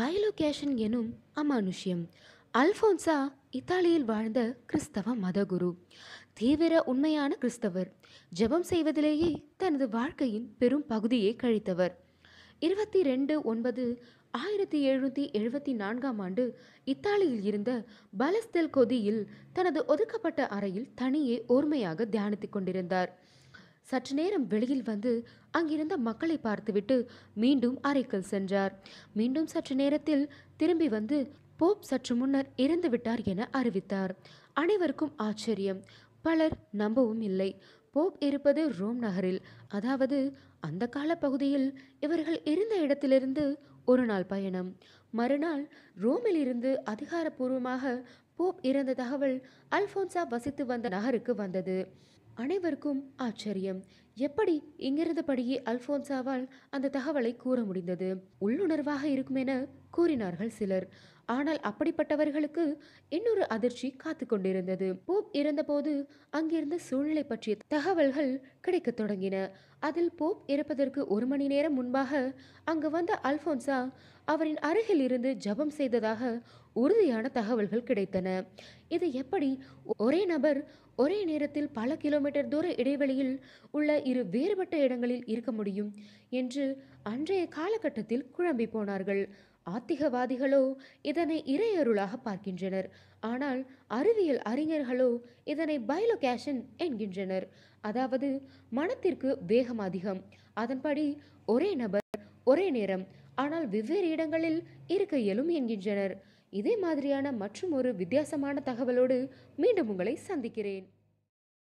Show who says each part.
Speaker 1: பைலோகேஷன் எனும் அமானுஷ்யம் அல்போன்சா இத்தாலியில் வாழ்ந்த கிறிஸ்தவ மதகுரு தீவிர உண்மையான கிறிஸ்தவர் ஜெபம் செய்வதிலேயே தனது வாழ்க்கையின் பெரும் பகுதியை கழித்தவர் இருபத்தி ரெண்டு ஒன்பது ஆயிரத்தி எழுநூற்றி எழுபத்தி நான்காம் ஆண்டு இத்தாலியில் இருந்த பலஸ்தெல் கொதியில் தனது ஒதுக்கப்பட்ட அறையில் தனியே ஓர்மையாக தியானித்துக் கொண்டிருந்தார் சற்று நேரம் வெளியில் வந்து அங்கிருந்த மக்களை பார்த்துவிட்டு மீண்டும் அறைக்குள் சென்றார் மீண்டும் சற்று நேரத்தில் திரும்பி வந்து போப் சற்று முன்னர் இறந்து விட்டார் என அறிவித்தார் அனைவருக்கும் ஆச்சரியம் பலர் நம்பவும் இல்லை போப் இருப்பது ரோம் நகரில் அதாவது அந்த கால பகுதியில் இவர்கள் இருந்த இடத்திலிருந்து ஒரு நாள் பயணம் மறுநாள் ரோமில் இருந்து அதிகாரப்பூர்வமாக போப் இறந்த தகவல் அல்போன்சா வசித்து வந்த நகருக்கு வந்தது அனைவருக்கும் ஆச்சரியம் எப்படி இங்கிருந்தபடியே அல்போன்சாவால் அந்த தகவலை கூற முடிந்தது உள்ளுணர்வாக இருக்குமென கூறினார்கள் சிலர் ஆனால் அப்படிப்பட்டவர்களுக்கு இன்னொரு அதிர்ச்சி காத்து கொண்டிருந்தது போப் இறந்தபோது அங்கிருந்த சூழ்நிலை பற்றிய தகவல்கள் கிடைக்க தொடங்கின அதில் போப் இறப்பதற்கு ஒரு மணி நேரம் முன்பாக அங்கு வந்த அல்போன்சா அவரின் அருகில் இருந்து ஜபம் செய்ததாக உறுதியான தகவல்கள் கிடைத்தன இது எப்படி ஒரே நபர் ஒரே நேரத்தில் பல கிலோமீட்டர் தூர இடைவெளியில் உள்ள இரு வேறுபட்ட இடங்களில் இருக்க முடியும் என்று அன்றைய காலகட்டத்தில் குழம்பி போனார்கள் ஆத்திகவாதிகளோ இதனை இறையருளாக பார்க்கின்றனர் ஆனால் அறிவியல் அறிஞர்களோ இதனை பைலோகேஷன் என்கின்றனர் அதாவது மனத்திற்கு வேகம் அதிகம் அதன்படி ஒரே நபர் ஒரே நேரம் ஆனால் வெவ்வேறு இடங்களில் இருக்க இயலும் என்கின்றனர் இதே மாதிரியான மற்றும் ஒரு வித்தியாசமான தகவலோடு மீண்டும் உங்களை சந்திக்கிறேன்